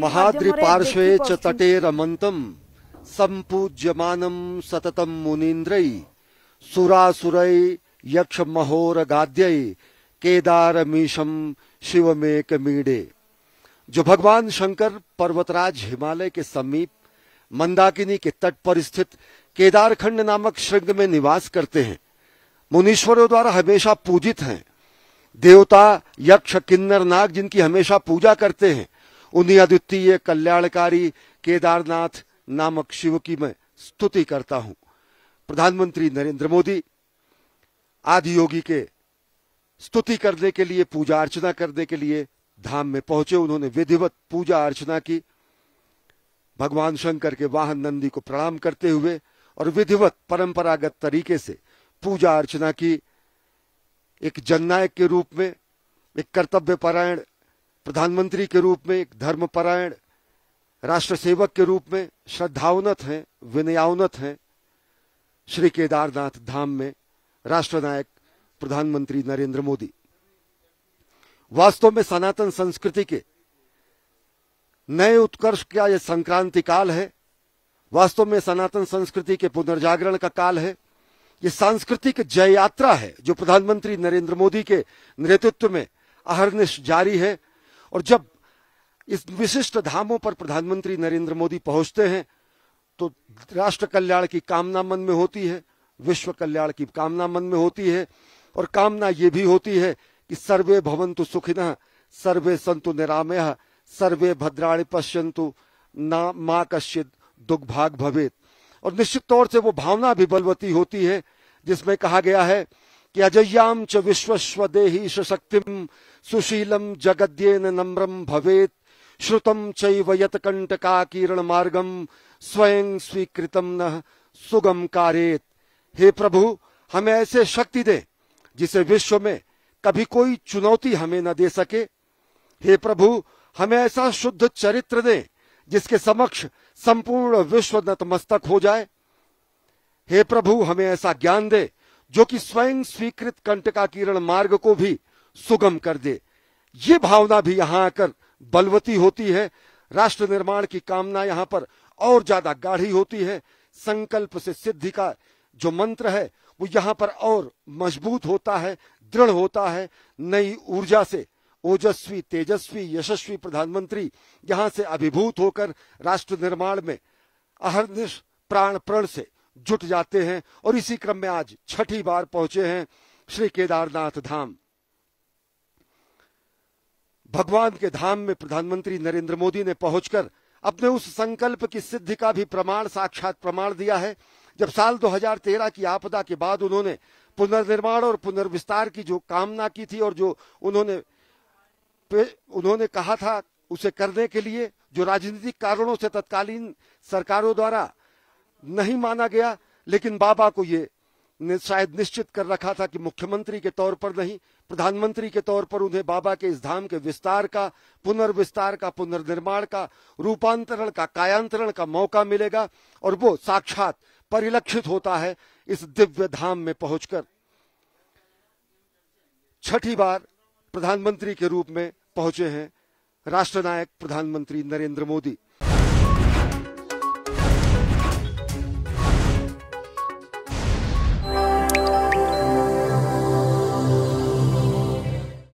महाद्रिपार्श्वे च तटे रमन्तम् सम्पूज्यमानम् सततम् मुनीन्द्रै सुरासुरै यक्षमहोरगाद्यै मेक शिवमेकमीडे जो भगवान शंकर पर्वतराज हिमालय के समीप मंदाकिनी के तट पर स्थित केदारखंड नामक श्रृंग में निवास करते हैं मुनीश्वरों द्वारा हमेशा पूजित हैं देवता यक्ष किन्नर नाग जिनकी हमेशा पूजा करते हैं उन्हीं अद्वितीय कल्याणकारी केदारनाथ नामक शिव की मैं स्तुति करता हूं प्रधानमंत्री नरेंद्र मोदी आदि योगी के स्तुति करने के लिए पूजा अर्चना करने के लिए धाम में पहुंचे उन्होंने विधिवत पूजा अर्चना की भगवान शंकर के वाहन नंदी को प्रणाम करते हुए और विधिवत परंपरागत तरीके से पूजा अर्चना की एक जननायक के रूप में एक कर्तव्य परायण प्रधानमंत्री के रूप में एक धर्मपरायण राष्ट्र सेवक के रूप में श्रद्धावनत हैं विनयावनत हैं श्री केदारनाथ धाम में राष्ट्रनायक प्रधानमंत्री नरेंद्र मोदी वास्तव में सनातन संस्कृति के नए उत्कर्ष का यह संक्रांति काल है वास्तव में सनातन संस्कृति के पुनर्जागरण का काल है ये सांस्कृतिक जय यात्रा है जो प्रधानमंत्री नरेंद्र मोदी के नेतृत्व में अहरनिश जारी है और जब इस विशिष्ट धामों पर प्रधानमंत्री नरेंद्र मोदी पहुंचते हैं तो राष्ट्र कल्याण की कामना मन में होती है विश्व कल्याण की कामना मन में होती है और कामना ये भी होती है कि सर्वे भवंतु सुखिन सर्वे संतु निरामय सर्वे भद्राणी पश्यंतु ना माँ कश्चित दुग्भाग भवेत और निश्चित तौर से वो भावना भी बलवती होती है जिसमें कहा गया है कि अजय्याम च विश्वस्व देहि सुशीलम जगद्येन नम्रम भवेत श्रुतम चैव किरण मार्गम स्वयं स्वीकृतम न सुगम कारेत हे प्रभु हमें ऐसे शक्ति दे जिसे विश्व में कभी कोई चुनौती हमें न दे सके हे प्रभु हमें ऐसा शुद्ध चरित्र दे जिसके समक्ष संपूर्ण विश्व नतमस्तक हो जाए हे प्रभु हमें ऐसा ज्ञान दे जो कि स्वयं स्वीकृत कंटका किरण मार्ग को भी सुगम कर दे ये भावना भी यहाँ आकर बलवती होती है राष्ट्र निर्माण की कामना यहाँ पर और ज्यादा गाढ़ी होती है संकल्प से सिद्धि का जो मंत्र है वो यहाँ पर और मजबूत होता है दृढ़ होता है नई ऊर्जा से ओजस्वी तेजस्वी यशस्वी प्रधानमंत्री यहाँ से अभिभूत होकर राष्ट्र निर्माण में अहर्निश प्राण प्रण से जुट जाते हैं और इसी क्रम में आज छठी बार पहुंचे हैं श्री केदारनाथ धाम भगवान के धाम में प्रधानमंत्री नरेंद्र मोदी ने पहुंचकर अपने उस संकल्प की सिद्धि का भी प्रमाण साक्षात प्रमाण दिया है जब साल 2013 की आपदा के बाद उन्होंने पुनर्निर्माण और पुनर्विस्तार की जो कामना की थी और जो उन्होंने उन्होंने कहा था उसे करने के लिए जो राजनीतिक कारणों से तत्कालीन सरकारों द्वारा नहीं माना गया लेकिन बाबा को ये शायद निश्चित कर रखा था कि मुख्यमंत्री के तौर पर नहीं प्रधानमंत्री के तौर पर उन्हें बाबा के इस धाम के विस्तार का पुनर्विस्तार का पुनर्निर्माण का रूपांतरण का कायांतरण का मौका मिलेगा और वो साक्षात परिलक्षित होता है इस दिव्य धाम में पहुंचकर छठी बार प्रधानमंत्री के रूप में पहुंचे हैं राष्ट्रनायक प्रधानमंत्री नरेंद्र मोदी